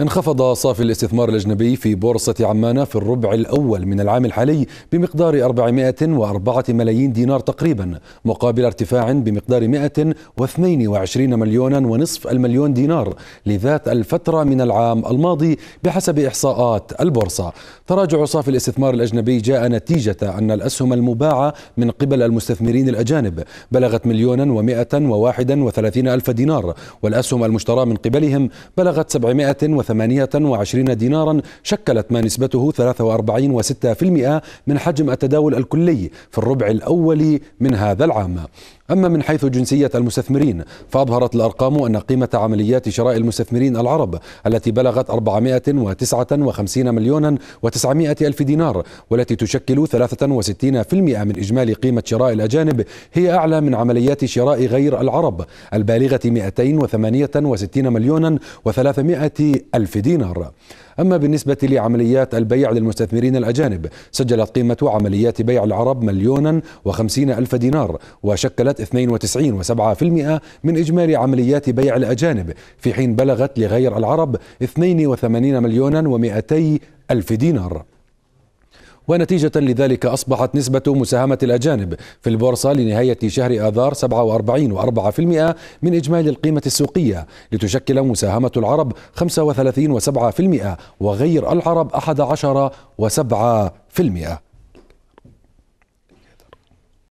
انخفض صافي الاستثمار الأجنبي في بورصة عمان في الربع الأول من العام الحالي بمقدار 404 ملايين دينار تقريبا مقابل ارتفاع بمقدار 122 مليونا ونصف المليون دينار لذات الفترة من العام الماضي بحسب إحصاءات البورصة تراجع صافي الاستثمار الأجنبي جاء نتيجة أن الأسهم المباعة من قبل المستثمرين الأجانب بلغت مليونا و وواحد وثلاثين ألف دينار والأسهم المشتراه من قبلهم بلغت 700 28 دينارا شكلت ما نسبته 43.6% من حجم التداول الكلي في الربع الأول من هذا العام أما من حيث جنسية المستثمرين فأظهرت الأرقام أن قيمة عمليات شراء المستثمرين العرب التي بلغت 459 مليون و900 ألف دينار والتي تشكل 63% من إجمالي قيمة شراء الأجانب هي أعلى من عمليات شراء غير العرب البالغة 268 مليون و300 ألف دينار أما بالنسبة لعمليات البيع للمستثمرين الأجانب سجلت قيمة عمليات بيع العرب مليونا وخمسين ألف دينار وشكلت 92.7% و من إجمالي عمليات بيع الأجانب في حين بلغت لغير العرب 82 مليون و200 ألف دينار ونتيجة لذلك أصبحت نسبة مساهمة الأجانب في البورصة لنهاية شهر آذار 47.4% من إجمالي القيمة السوقية لتشكل مساهمة العرب 35.7% وغير العرب 11.7%